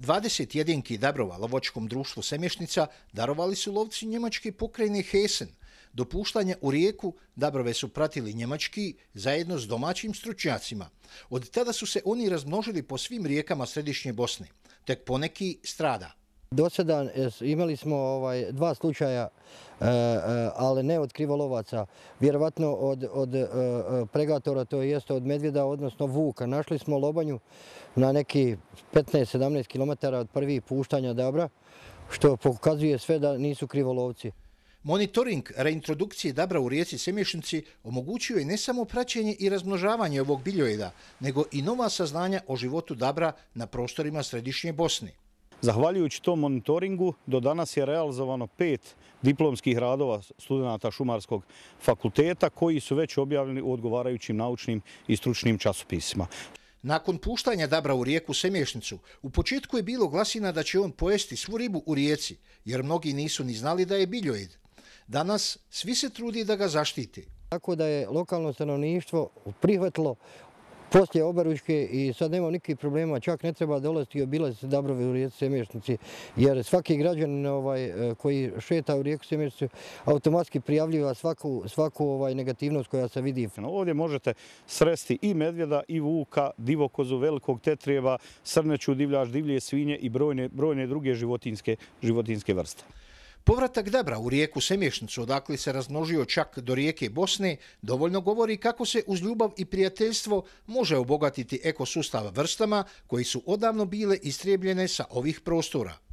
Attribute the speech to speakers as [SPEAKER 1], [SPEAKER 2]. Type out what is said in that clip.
[SPEAKER 1] 21 Dabrova lovočkom društvu Semješnica darovali su lovci njemački pokrajni Hesen. Dopuštanja u rijeku dabrove su pratili njemački zajedno s domaćim stručnjacima. Od tada su se oni razmnožili po svim rijekama središnje Bosne. Tek poneki strada.
[SPEAKER 2] Do sada e, imali smo ovaj, dva slučaja, e, e, ali ne od krivolovaca, vjerovatno od pregatora, to je od medvjeda, odnosno vuka. Našli smo lobanju na neki 15-17 km od prvih puštanja dabra, što pokazuje sve da nisu krivolovci.
[SPEAKER 1] Monitoring reintrodukcije dabra u rijeci Semješnici omogućio je ne samo praćenje i razmnožavanje ovog biljojeda, nego i nova saznanja o životu dabra na prostorima središnje Bosne.
[SPEAKER 3] Zahvaljujući tom monitoringu, do danas je realizovano pet diplomskih radova studenta Šumarskog fakulteta koji su već objavljeni u odgovarajućim naučnim i stručnim časopisima.
[SPEAKER 1] Nakon puštanja dabra u rijeku Semješnicu, u početku je bilo glasina da će on pojesti svu ribu u rijeci, jer mnogi nisu ni znali da je biljoid. Danas svi se trudi da ga zaštiti.
[SPEAKER 2] Tako da je lokalno stanovništvo prihvatilo poslije Obaruške i sad nema nikakvih problema, čak ne treba dolaziti i obilaziti Dabrove u rijeci Semješnici, jer svaki građan ovaj, e, koji šeta u rijeku Semješnici automatski prijavljiva svaku ovaj, negativnost koja se vidi. Ovdje
[SPEAKER 3] možete sresti i medvjeda, i vuka, divokozu, velikog tetrijeva, srneću, divljaš,
[SPEAKER 1] divlje svinje i brojne druge životinske vrste. Povratak Dabra u rijeku Semješnicu, odakle se raznožio čak do rijeke Bosne, dovoljno govori kako se uz ljubav i prijateljstvo može obogatiti ekosustav vrstama koji su odavno bile istrijebljene sa ovih prostora.